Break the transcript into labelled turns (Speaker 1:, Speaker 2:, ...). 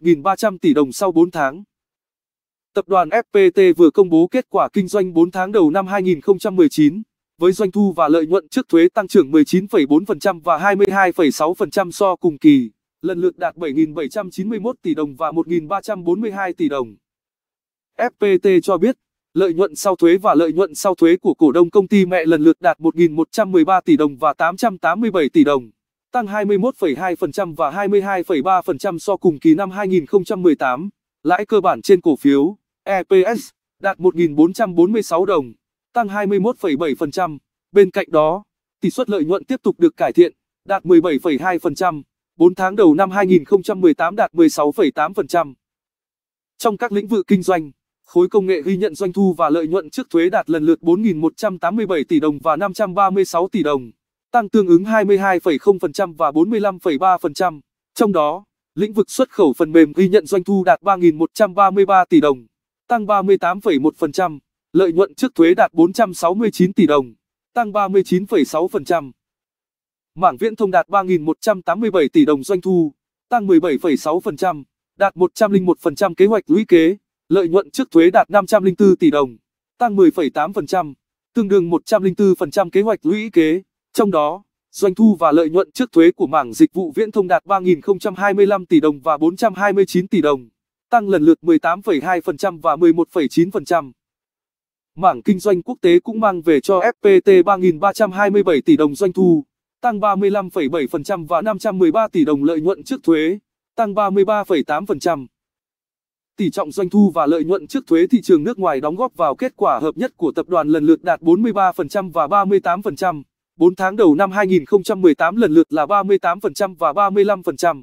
Speaker 1: 1.300 tỷ đồng sau 4 tháng. Tập đoàn FPT vừa công bố kết quả kinh doanh 4 tháng đầu năm 2019, với doanh thu và lợi nhuận trước thuế tăng trưởng 19,4% và 22,6% so cùng kỳ, lần lượt đạt 7.791 tỷ đồng và 1.342 tỷ đồng. FPT cho biết, lợi nhuận sau thuế và lợi nhuận sau thuế của cổ đông công ty mẹ lần lượt đạt 1.113 tỷ đồng và 887 tỷ đồng tăng 21,2% và 22,3% so cùng kỳ năm 2018. Lãi cơ bản trên cổ phiếu EPS đạt 1.446 đồng, tăng 21,7%. Bên cạnh đó, tỷ suất lợi nhuận tiếp tục được cải thiện, đạt 17,2%, 4 tháng đầu năm 2018 đạt 16,8%. Trong các lĩnh vực kinh doanh, khối công nghệ ghi nhận doanh thu và lợi nhuận trước thuế đạt lần lượt 4.187 tỷ đồng và 536 tỷ đồng tăng tương ứng 22,0% và 45,3%. Trong đó, lĩnh vực xuất khẩu phần mềm ghi nhận doanh thu đạt 3.133 tỷ đồng, tăng 38,1%, lợi nhuận trước thuế đạt 469 tỷ đồng, tăng 39,6%. Mảng viễn thông đạt 3.187 tỷ đồng doanh thu, tăng 17,6%, đạt 101% kế hoạch lũy kế, lợi nhuận trước thuế đạt 504 tỷ đồng, tăng 10,8%, tương đương 104% kế hoạch lũy kế. Trong đó, doanh thu và lợi nhuận trước thuế của mảng dịch vụ viễn thông đạt 3.025 tỷ đồng và 429 tỷ đồng, tăng lần lượt 18,2% và 11,9%. Mảng kinh doanh quốc tế cũng mang về cho FPT 3.327 tỷ đồng doanh thu, tăng 35,7% và 513 tỷ đồng lợi nhuận trước thuế, tăng 33,8%. Tỷ trọng doanh thu và lợi nhuận trước thuế thị trường nước ngoài đóng góp vào kết quả hợp nhất của tập đoàn lần lượt đạt 43% và 38%. 4 tháng đầu năm 2018 lần lượt là 38% và 35%.